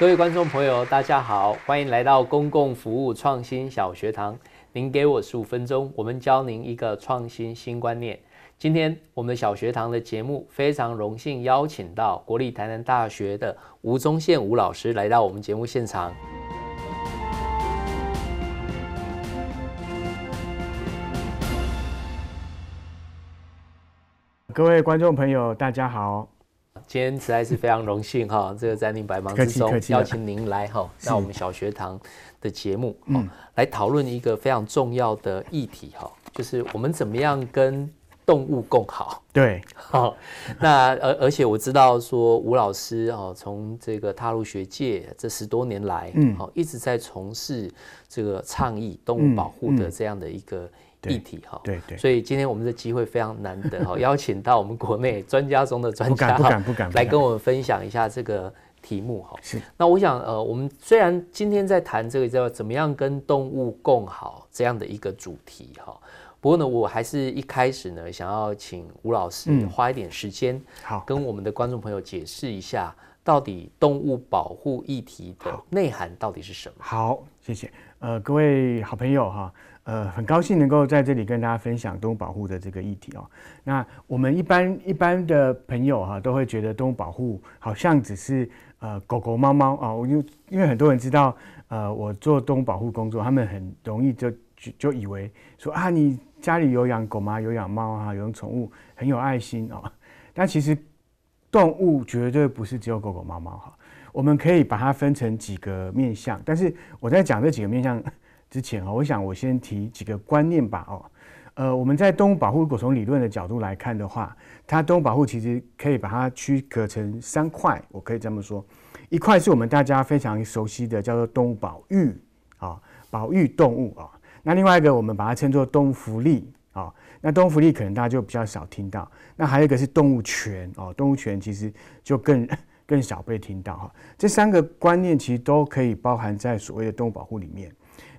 各位观众朋友，大家好，欢迎来到公共服务创新小学堂。您给我十五分钟，我们教您一个创新新观念。今天我们的小学堂的节目非常荣幸邀请到国立台南大学的吴宗宪吴老师来到我们节目现场。各位观众朋友，大家好。今天实在是非常荣幸哈，这个在您百忙之中邀请您来哈，到我们小学堂的节目，嗯，来讨论一个非常重要的议题哈，就是我们怎么样跟动物共好。对，好，那而而且我知道说吴老师哦，从这个踏入学界这十多年来，嗯，好，一直在从事这个倡议动物保护的这样的一个。议题哈，对对，所以今天我们的机会非常难得哈，邀请到我们国内专家中的专家，不敢不敢不敢，来跟我们分享一下这个题目哈。是，那我想呃，我们虽然今天在谈这个叫怎么样跟动物共好这样的一个主题哈，不过呢，我还是一开始呢，想要请吴老师花一点时间，好，跟我们的观众朋友解释一下，到底动物保护议题的内涵到底是什么。好，谢谢，呃，各位好朋友哈。呃，很高兴能够在这里跟大家分享动物保护的这个议题哦。那我们一般一般的朋友哈，都会觉得动物保护好像只是呃狗狗猫猫啊，我就因为很多人知道呃我做动物保护工作，他们很容易就就就以为说啊，你家里有养狗吗？有养猫啊？有养宠物，很有爱心哦。但其实动物绝对不是只有狗狗猫猫哈。我们可以把它分成几个面向，但是我在讲这几个面向。之前啊，我想我先提几个观念吧，哦，呃，我们在动物保护，从理论的角度来看的话，它动物保护其实可以把它区隔成三块，我可以这么说，一块是我们大家非常熟悉的叫做动物保育啊，保育动物啊，那另外一个我们把它称作动物福利啊，那动物福利可能大家就比较少听到，那还有一个是动物权哦，动物权其实就更更少被听到哈，这三个观念其实都可以包含在所谓的动物保护里面。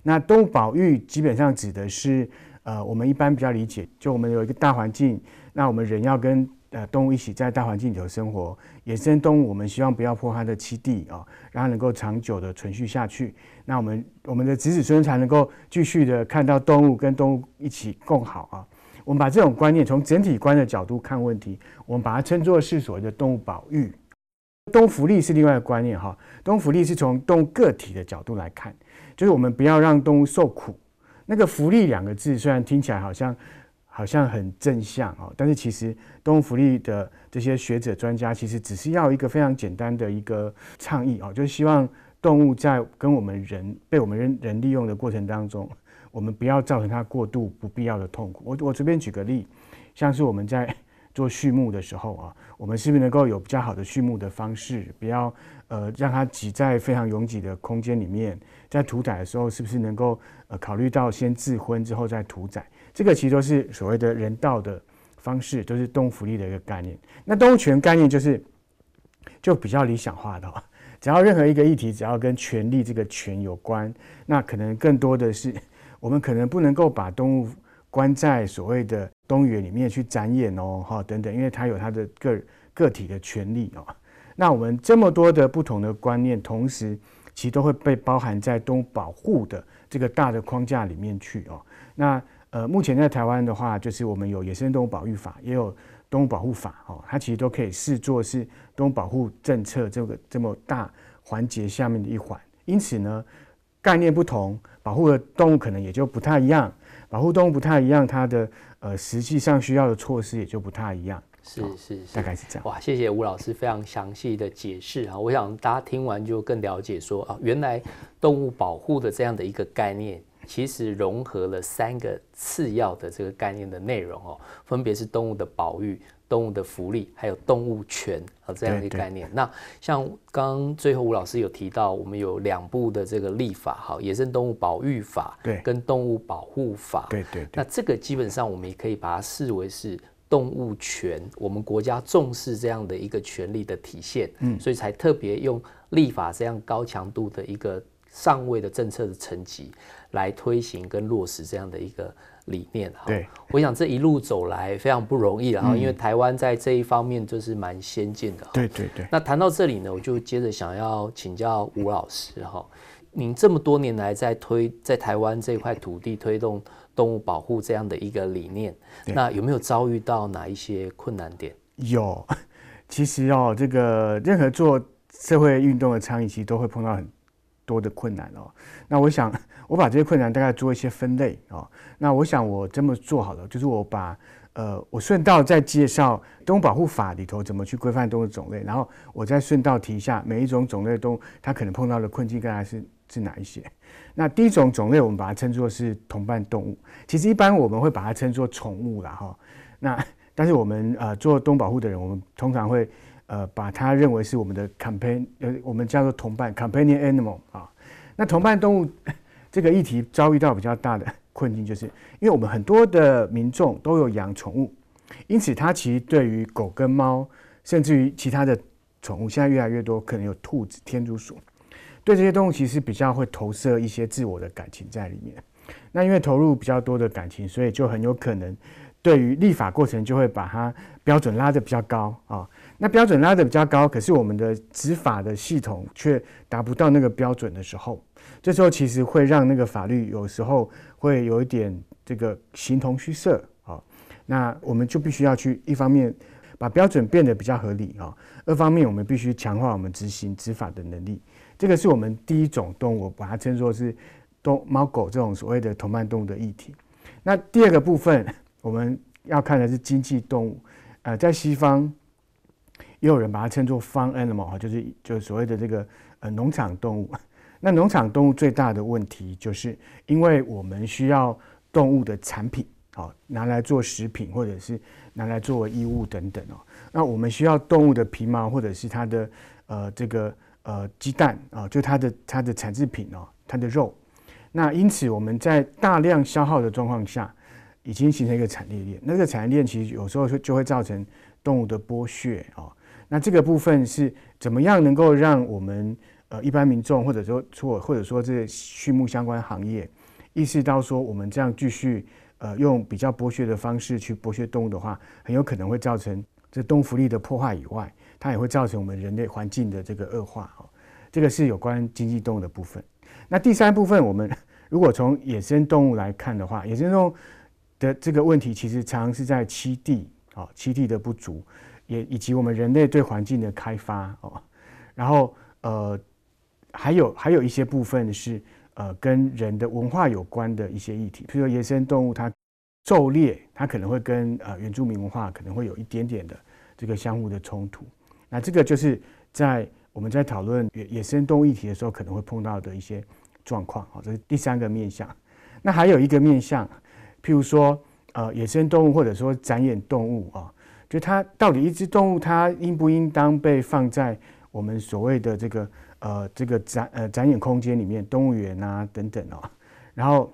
那动物保育基本上指的是，呃，我们一般比较理解，就我们有一个大环境，那我们人要跟呃动物一起在大环境里头生活。野生动物我们希望不要破坏它的栖地啊，让它能够长久的存续下去。那我们我们的子子孙才能够继续的看到动物跟动物一起共好啊。我们把这种观念从整体观的角度看问题，我们把它称作是所谓的动物保育。东福利是另外的观念哈，东福利是从动物个体的角度来看，就是我们不要让动物受苦。那个“福利”两个字虽然听起来好像好像很正向哦，但是其实动物福利的这些学者专家其实只是要一个非常简单的一个倡议哦，就是希望动物在跟我们人被我们人人利用的过程当中，我们不要造成它过度不必要的痛苦。我我随便举个例，像是我们在。做畜牧的时候啊，我们是不是能够有比较好的畜牧的方式？不要呃让它挤在非常拥挤的空间里面。在屠宰的时候，是不是能够呃考虑到先致婚之后再屠宰？这个其实都是所谓的人道的方式，都是动物福利的一个概念。那动物权概念就是就比较理想化的，只要任何一个议题只要跟权利这个权有关，那可能更多的是我们可能不能够把动物关在所谓的。动物园里面去展演哦，哈等等，因为它有它的个个体的权利哦。那我们这么多的不同的观念，同时其实都会被包含在动物保护的这个大的框架里面去哦。那呃，目前在台湾的话，就是我们有野生动物保育法，也有动物保护法哦，它其实都可以视作是动物保护政策这个这么大环节下面的一环。因此呢。概念不同，保护的动物可能也就不太一样，保护动物不太一样，它的呃实际上需要的措施也就不太一样。是是，大概是这样。哇，谢谢吴老师非常详细的解释啊！我想大家听完就更了解说啊，原来动物保护的这样的一个概念，其实融合了三个次要的这个概念的内容哦，分别是动物的保育。动物的福利还有动物权啊这样一个概念。那像刚刚最后吴老师有提到，我们有两部的这个立法，好《野生动物保育法》跟《动物保护法》对对。那这个基本上我们也可以把它视为是动物权，我们国家重视这样的一个权利的体现。嗯，所以才特别用立法这样高强度的一个。上位的政策的层级来推行跟落实这样的一个理念哈，对，我想这一路走来非常不容易，然后因为台湾在这一方面就是蛮先进的，对对对。那谈到这里呢，我就接着想要请教吴老师哈，您这么多年来在推在台湾这块土地推动动物保护这样的一个理念，那有没有遭遇到哪一些困难点？有，其实哦，这个任何做社会运动的倡议，其实都会碰到很。多的困难哦，那我想 我把这些困难大概做一些分类哦。那我想我这么做好了，就是我把呃，我顺道再介绍《动物保护法》里头怎么去规范动物种类，然后我再顺道提一下每一种种类动物它可能碰到的困境大概是是哪一些。那第一种种类我们把它称作是同伴动物，其实一般我们会把它称作宠物啦。哈。那但是我们呃做动物保护的人，我们通常会。呃，把它认为是我们的 c a m p a i g n 呃，我们叫做同伴 （companion animal） 啊。那同伴动物 这个议题遭遇到比较大的困境，就是因为我们很多的民众都有养宠物，因此他其实对于狗跟猫，甚至于其他的宠物，现在越来越多可能有兔子、天竺鼠，对这些动物其实比较会投射一些自我的感情在里面。那因为投入比较多的感情，所以就很有可能对于立法过程就会把它标准拉得比较高啊。那标准拉得比较高，可是我们的执法的系统却达不到那个标准的时候，这时候其实会让那个法律有时候会有一点这个形同虚设啊。那我们就必须要去一方面把标准变得比较合理啊，二方面我们必须强化我们执行执法的能力。这个是我们第一种动物，把它称作是动猫狗这种所谓的同伴动物的议题。那第二个部分我们要看的是经济动物，呃，在西方。也有人把它称作 f a r animal 哈，就是就是所谓的这个呃农场动物。那农场动物最大的问题就是，因为我们需要动物的产品，好拿来做食品，或者是拿来作为衣物等等哦。那我们需要动物的皮毛，或者是它的呃这个呃鸡蛋啊，就它的它的产制品哦，它的肉。那因此我们在大量消耗的状况下，已经形成一个产业链。那个产业链其实有时候就就会造成动物的剥削哦，那这个部分是怎么样能够让我们呃一般民众或者说或或者说这畜牧相关行业意识到说我们这样继续呃用比较剥削的方式去剥削动物的话，很有可能会造成这动物福利的破坏以外，它也会造成我们人类环境的这个恶化哦。这个是有关经济动物的部分。那第三部分我们如果从野生动物来看的话，野生动物的这个问题其实常常是在栖地啊栖地的不足。也以及我们人类对环境的开发哦，然后呃，还有还有一些部分是呃跟人的文化有关的一些议题，譬如野生动物它狩猎，它可能会跟呃原住民文化可能会有一点点的这个相互的冲突。那这个就是在我们在讨论野野生动物议题的时候可能会碰到的一些状况啊，这是第三个面向。那还有一个面向，譬如说呃野生动物或者说展演动物啊。就它到底一只动物，它应不应当被放在我们所谓的这个呃这个展呃展演空间里面，动物园啊等等哦，然后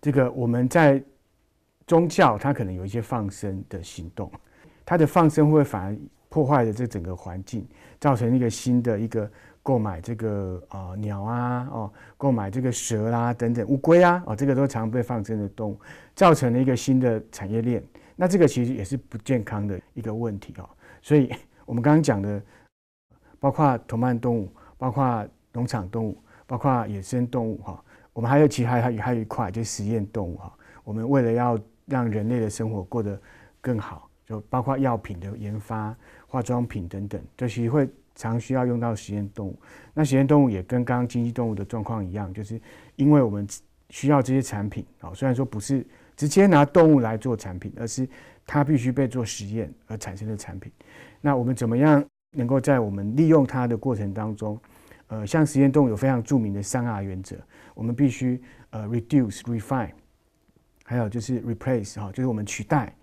这个我们在宗教它可能有一些放生的行动，它的放生会反而破坏了这整个环境，造成一个新的一个购买这个啊鸟啊哦，购买这个蛇啦等等乌龟啊哦，这个都常被放生的动物，造成了一个新的产业链。那这个其实也是不健康的一个问题哦。所以，我们刚刚讲的，包括同伴动物，包括农场动物，包括野生动物哈，我们还有其他还还有一块就是实验动物哈。我们为了要让人类的生活过得更好，就包括药品的研发、化妆品等等，这些会常需要用到实验动物。那实验动物也跟刚刚经济动物的状况一样，就是因为我们需要这些产品哦。虽然说不是。直接拿动物来做产品，而是它必须被做实验而产生的产品。那我们怎么样能够在我们利用它的过程当中，呃，像实验动物有非常著名的三 R 原则，我们必须呃 reduce、refine，还有就是 replace，哈，就是我们取代，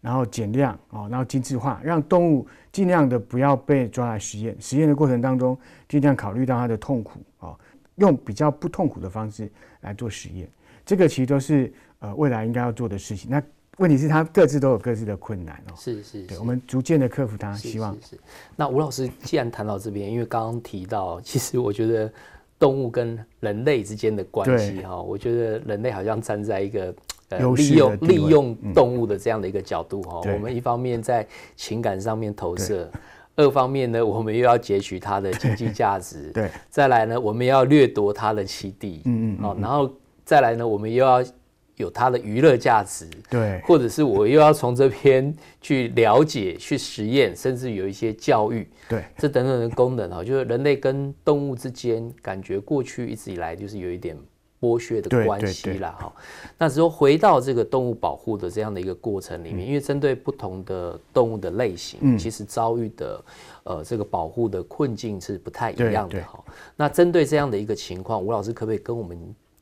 然后减量啊，然后精致化，让动物尽量的不要被抓来实验，实验的过程当中尽量考虑到它的痛苦啊，用比较不痛苦的方式来做实验，这个其实都是。呃，未来应该要做的事情，那问题是，他各自都有各自的困难哦。是是，我们逐渐的克服它，希望是。那吴老师，既然谈到这边，因为刚刚提到，其实我觉得动物跟人类之间的关系哈，我觉得人类好像站在一个呃、利用利用动物的这样的一个角度哈。我们一方面在情感上面投射，二方面呢，我们又要截取它的经济价值。对。再来呢，我们要掠夺它的栖地。嗯嗯。好，然后再来呢，我们又要。有它的娱乐价值，对，或者是我又要从这边去了解、去实验，甚至有一些教育，对，这等等的功能哈，就是人类跟动物之间感觉过去一直以来就是有一点剥削的关系啦。哈。那候回到这个动物保护的这样的一个过程里面，因为针对不同的动物的类型，其实遭遇的呃这个保护的困境是不太一样的哈。那针对这样的一个情况，吴老师可不可以跟我们？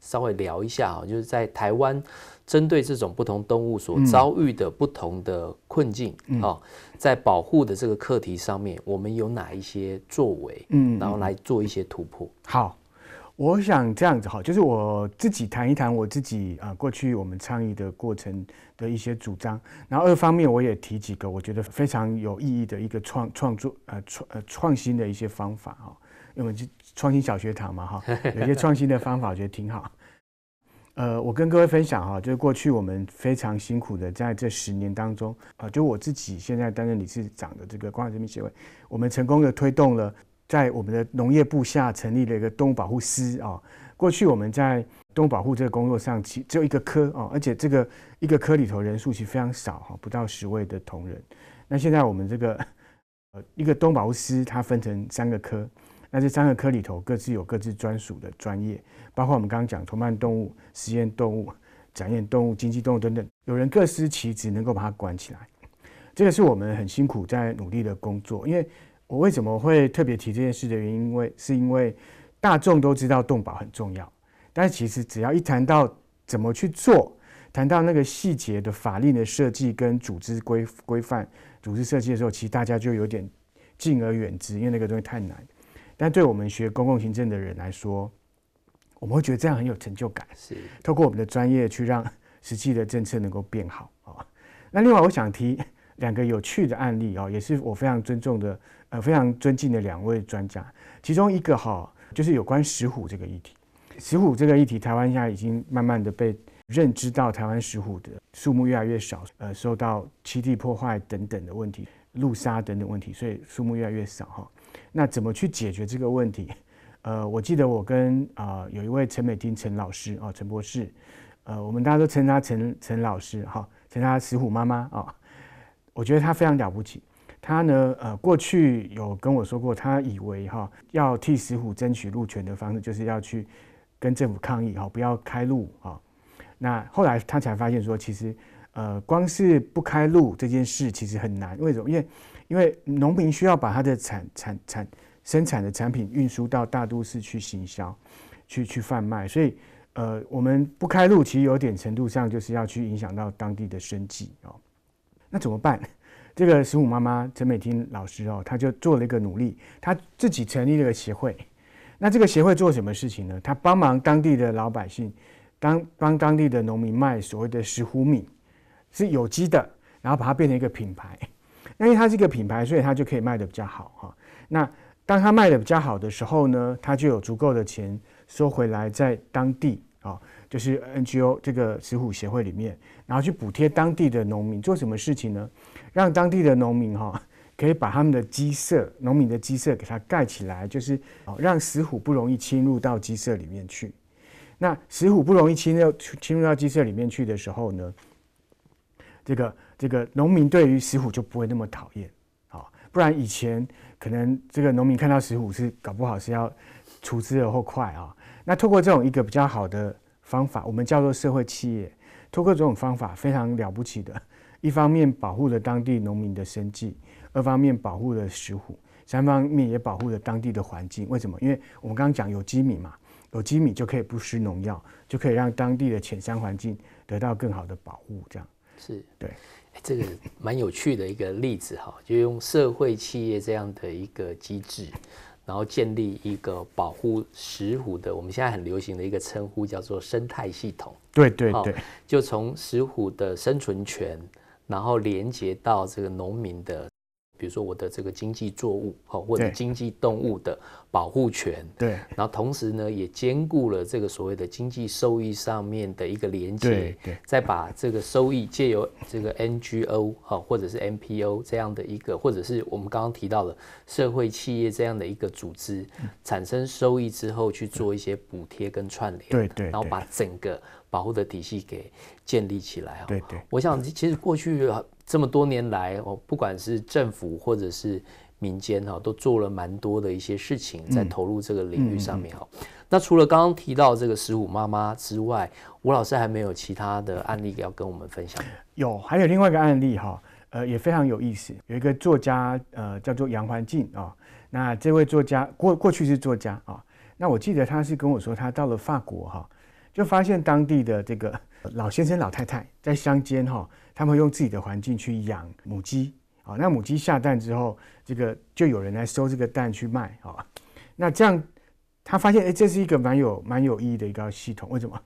稍微聊一下啊，就是在台湾针对这种不同动物所遭遇的不同的困境啊，在保护的这个课题上面，我们有哪一些作为？嗯，然后来做一些突破。好，我想这样子哈，就是我自己谈一谈我自己啊，过去我们倡议的过程的一些主张。然后二方面，我也提几个我觉得非常有意义的一个创创作呃创创新的一些方法啊。因为创新小学堂嘛，哈，有些创新的方法，我觉得挺好。呃，我跟各位分享哈，就是过去我们非常辛苦的在这十年当中啊，就我自己现在担任理事长的这个光华人民协会，我们成功的推动了在我们的农业部下成立了一个动物保护司啊。过去我们在动物保护这个工作上，其只有一个科啊，而且这个一个科里头人数其实非常少哈，不到十位的同仁。那现在我们这个呃一个动物保护司，它分成三个科。那这三个科里头，各自有各自专属的专业，包括我们刚刚讲同伴动物、实验动物、展演动物、经济动物等等，有人各司其职，能够把它管起来。这个是我们很辛苦在努力的工作。因为我为什么会特别提这件事的原因，为是因为大众都知道动保很重要，但是其实只要一谈到怎么去做，谈到那个细节的法令的设计跟组织规规范、组织设计的时候，其实大家就有点敬而远之，因为那个东西太难。但对我们学公共行政的人来说，我们会觉得这样很有成就感。是，透过我们的专业去让实际的政策能够变好。那另外我想提两个有趣的案例啊，也是我非常尊重的、呃非常尊敬的两位专家。其中一个哈，就是有关石虎这个议题。石虎这个议题，台湾现在已经慢慢的被认知到，台湾石虎的数目越来越少，呃，受到栖地破坏等等的问题、路杀等等问题，所以数目越来越少哈。那怎么去解决这个问题？呃，我记得我跟啊有一位陈美婷陈老师啊，陈博士，呃，我们大家都称他陈陈老师哈，称他石虎妈妈啊，我觉得他非常了不起。他呢，呃，过去有跟我说过，他以为哈要替石虎争取路权的方式，就是要去跟政府抗议哈，不要开路啊。那后来他才发现说，其实。呃，光是不开路这件事其实很难，为什么？因为，因为农民需要把他的产产产生产的产品运输到大都市去行销，去去贩卖，所以，呃，我们不开路，其实有点程度上就是要去影响到当地的生计哦。那怎么办？这个十五妈妈陈美婷老师哦，她就做了一个努力，她自己成立了一个协会。那这个协会做什么事情呢？她帮忙当地的老百姓，当帮当地的农民卖所谓的石斛米。是有机的，然后把它变成一个品牌，因为它是一个品牌，所以它就可以卖的比较好哈。那当它卖的比较好的时候呢，它就有足够的钱收回来，在当地啊，就是 NGO 这个石虎协会里面，然后去补贴当地的农民做什么事情呢？让当地的农民哈，可以把他们的鸡舍，农民的鸡舍给它盖起来，就是让石虎不容易侵入到鸡舍里面去。那石虎不容易侵入侵入到鸡舍里面去的时候呢？这个这个农民对于石虎就不会那么讨厌，好，不然以前可能这个农民看到石虎是搞不好是要处之而后快啊。那透过这种一个比较好的方法，我们叫做社会企业，透过这种方法非常了不起的，一方面保护了当地农民的生计，二方面保护了石虎，三方面也保护了当地的环境。为什么？因为我们刚刚讲有机米嘛，有机米就可以不施农药，就可以让当地的浅山环境得到更好的保护，这样。是对，这个蛮有趣的一个例子哈，就用社会企业这样的一个机制，然后建立一个保护石虎的，我们现在很流行的一个称呼叫做生态系统。对对对，就从石虎的生存权，然后连接到这个农民的。比如说我的这个经济作物，哈或者经济动物的保护权，对，然后同时呢也兼顾了这个所谓的经济收益上面的一个连接，对，再把这个收益借由这个 NGO 哈或者是 MPO 这样的一个，或者是我们刚刚提到的社会企业这样的一个组织，产生收益之后去做一些补贴跟串联，对对，然后把整个保护的体系给建立起来，对对，我想其实过去。这么多年来，哦，不管是政府或者是民间哈，都做了蛮多的一些事情在投入这个领域上面哈。那除了刚刚提到这个十五妈妈之外，吴老师还没有其他的案例要跟我们分享有，还有另外一个案例哈，呃，也非常有意思。有一个作家呃，叫做杨环静啊。那这位作家过过去是作家啊。那我记得他是跟我说，他到了法国哈，就发现当地的这个老先生、老太太在乡间哈。他们会用自己的环境去养母鸡，啊，那母鸡下蛋之后，这个就有人来收这个蛋去卖，啊，那这样他发现，哎，这是一个蛮有蛮有意义的一个系统。为什么？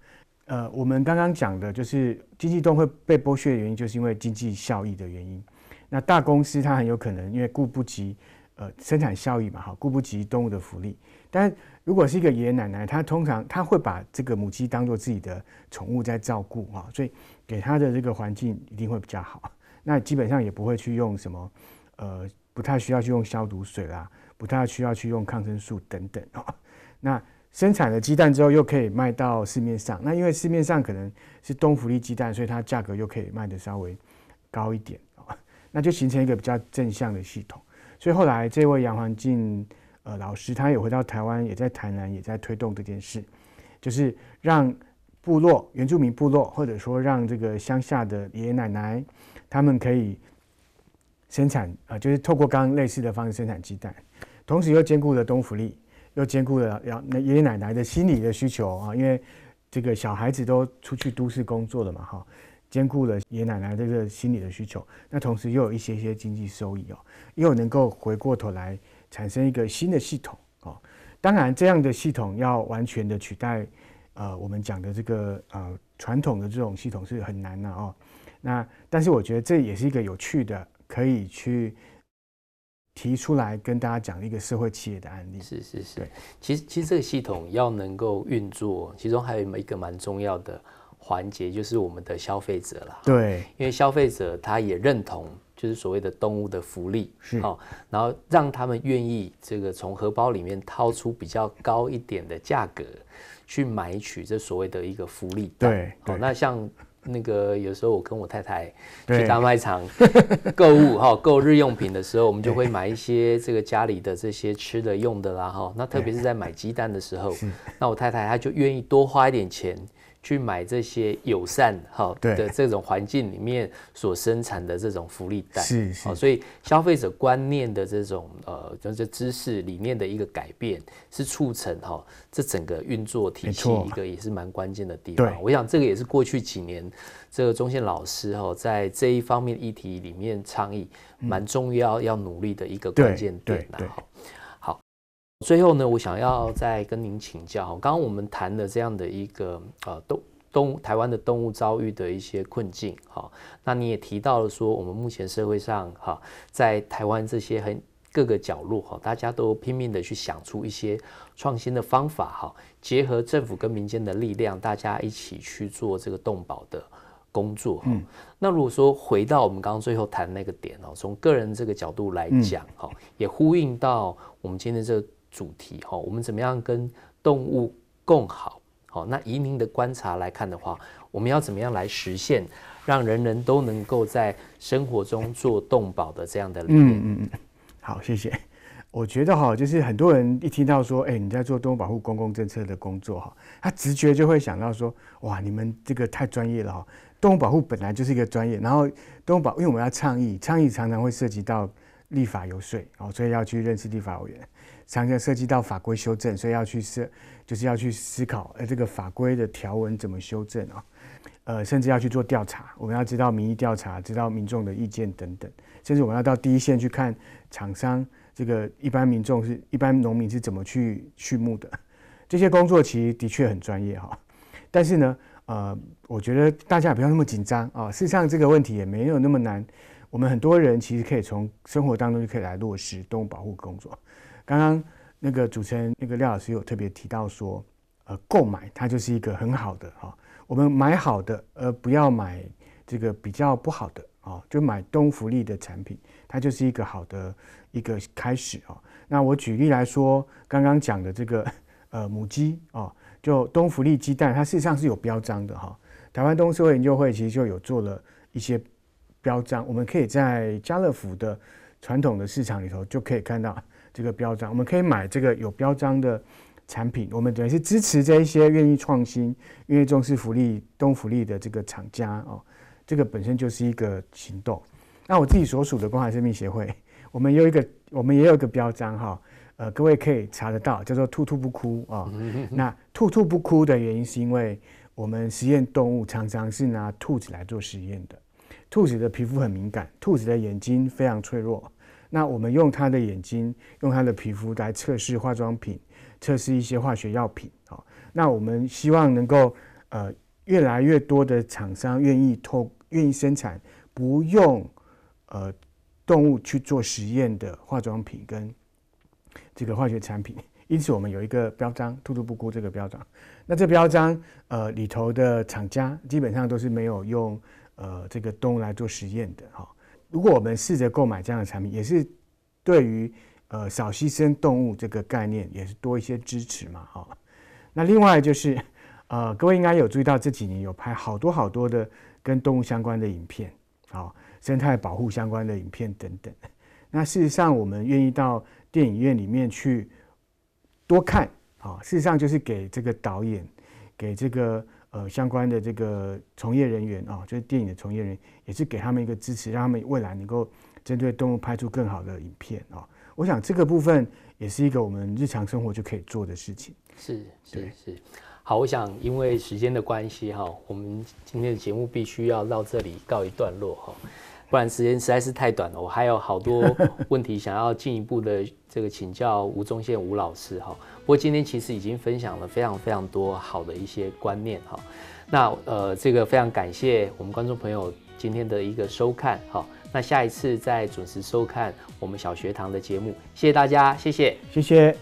呃，我们刚刚讲的就是经济动物被剥削的原因，就是因为经济效益的原因。那大公司它很有可能因为顾不及，呃，生产效益嘛，哈，顾不及动物的福利，但。如果是一个爷爷奶奶，他通常他会把这个母鸡当做自己的宠物在照顾啊，所以给他的这个环境一定会比较好。那基本上也不会去用什么，呃，不太需要去用消毒水啦，不太需要去用抗生素等等啊。那生产了鸡蛋之后又可以卖到市面上，那因为市面上可能是东福利鸡蛋，所以它价格又可以卖的稍微高一点啊，那就形成一个比较正向的系统。所以后来这位洋环境。呃，老师他也回到台湾，也在台南，也在推动这件事，就是让部落原住民部落，或者说让这个乡下的爷爷奶奶，他们可以生产，啊，就是透过刚类似的方式生产鸡蛋，同时又兼顾了东福利，又兼顾了要那爷爷奶奶的心理的需求啊，因为这个小孩子都出去都市工作了嘛，哈，兼顾了爷爷奶奶这个心理的需求，那同时又有一些些经济收益哦，又能够回过头来。产生一个新的系统哦。当然这样的系统要完全的取代，呃，我们讲的这个呃传统的这种系统是很难的哦。那但是我觉得这也是一个有趣的，可以去提出来跟大家讲一个社会企业的案例。是是是，其实其实这个系统要能够运作，其中还有一个蛮重要的环节就是我们的消费者了。对，因为消费者他也认同。就是所谓的动物的福利，是、好，然后让他们愿意这个从荷包里面掏出比较高一点的价格去买取这所谓的一个福利对，好，那像那个有时候我跟我太太去大卖场 购物，哈，购日用品的时候，我们就会买一些这个家里的这些吃的用的啦，哈。那特别是在买鸡蛋的时候，那我太太她就愿意多花一点钱。去买这些友善哈的这种环境里面所生产的这种福利袋，是，是、所以消费者观念的这种呃，就是知识理念的一个改变，是促成哈这整个运作体系一个也是蛮关键的地方。我想这个也是过去几年这个中线老师哈在这一方面议题里面倡议蛮重要要努力的一个关键点的哈。最后呢，我想要再跟您请教哈。刚刚我们谈了这样的一个呃动动台湾的动物遭遇的一些困境哈。那你也提到了说，我们目前社会上哈，在台湾这些很各个角落哈，大家都拼命的去想出一些创新的方法哈，结合政府跟民间的力量，大家一起去做这个动保的工作。嗯。那如果说回到我们刚刚最后谈那个点哦，从个人这个角度来讲哈，也呼应到我们今天这。主题哈，我们怎么样跟动物共好？好，那移民的观察来看的话，我们要怎么样来实现，让人人都能够在生活中做动保的这样的理念？嗯嗯嗯，好，谢谢。我觉得哈，就是很多人一听到说，哎，你在做动物保护公共政策的工作哈，他直觉就会想到说，哇，你们这个太专业了哈。动物保护本来就是一个专业，然后动物保，因为我们要倡议，倡议常常会涉及到立法游说哦，所以要去认识立法委员。常常涉及到法规修正，所以要去思，就是要去思考，呃，这个法规的条文怎么修正啊？呃，甚至要去做调查，我们要知道民意调查，知道民众的意见等等，甚至我们要到第一线去看厂商，这个一般民众是一般农民是怎么去畜牧的？这些工作其实的确很专业哈，但是呢，呃，我觉得大家也不要那么紧张啊，事实上这个问题也没有那么难，我们很多人其实可以从生活当中就可以来落实动物保护工作。刚刚那个主持人那个廖老师有特别提到说，呃，购买它就是一个很好的哈，我们买好的，而不要买这个比较不好的啊，就买东福利的产品，它就是一个好的一个开始啊。那我举例来说，刚刚讲的这个 呃母鸡哦，就东福利鸡蛋，它事实上是有标章的哈。台湾东社会研究会其实就有做了一些标章，我们可以在家乐福的传统的市场里头就可以看到。这个标章，我们可以买这个有标章的产品。我们主要是支持这一些愿意创新、愿意重视福利、动福利的这个厂家哦。这个本身就是一个行动。那我自己所属的光海生命协会，我们有一个，我们也有一个标章哈。呃，各位可以查得到，叫做“兔兔不哭”啊。那“兔兔不哭”的原因是因为我们实验动物常常是拿兔子来做实验的，兔子的皮肤很敏感，兔子的眼睛非常脆弱。那我们用他的眼睛，用他的皮肤来测试化妆品，测试一些化学药品。好，那我们希望能够，呃，越来越多的厂商愿意透愿意生产不用，呃，动物去做实验的化妆品跟这个化学产品。因此，我们有一个标章“兔兔不哭”这个标章。那这标章，呃，里头的厂家基本上都是没有用，呃，这个动物来做实验的，哈。如果我们试着购买这样的产品，也是对于呃少牺牲动物这个概念也是多一些支持嘛，哈。那另外就是呃，各位应该有注意到这几年有拍好多好多的跟动物相关的影片，好，生态保护相关的影片等等。那事实上，我们愿意到电影院里面去多看，好，事实上就是给这个导演，给这个。呃，相关的这个从业人员啊，就是电影的从业人员，也是给他们一个支持，让他们未来能够针对动物拍出更好的影片啊。我想这个部分也是一个我们日常生活就可以做的事情。是，对，是。好，我想因为时间的关系哈，我们今天的节目必须要到这里告一段落哈，不然时间实在是太短了，我还有好多 问题想要进一步的。这个请教吴宗宪吴老师哈，不过今天其实已经分享了非常非常多好的一些观念哈，那呃这个非常感谢我们观众朋友今天的一个收看哈，那下一次再准时收看我们小学堂的节目，谢谢大家，谢谢，谢谢。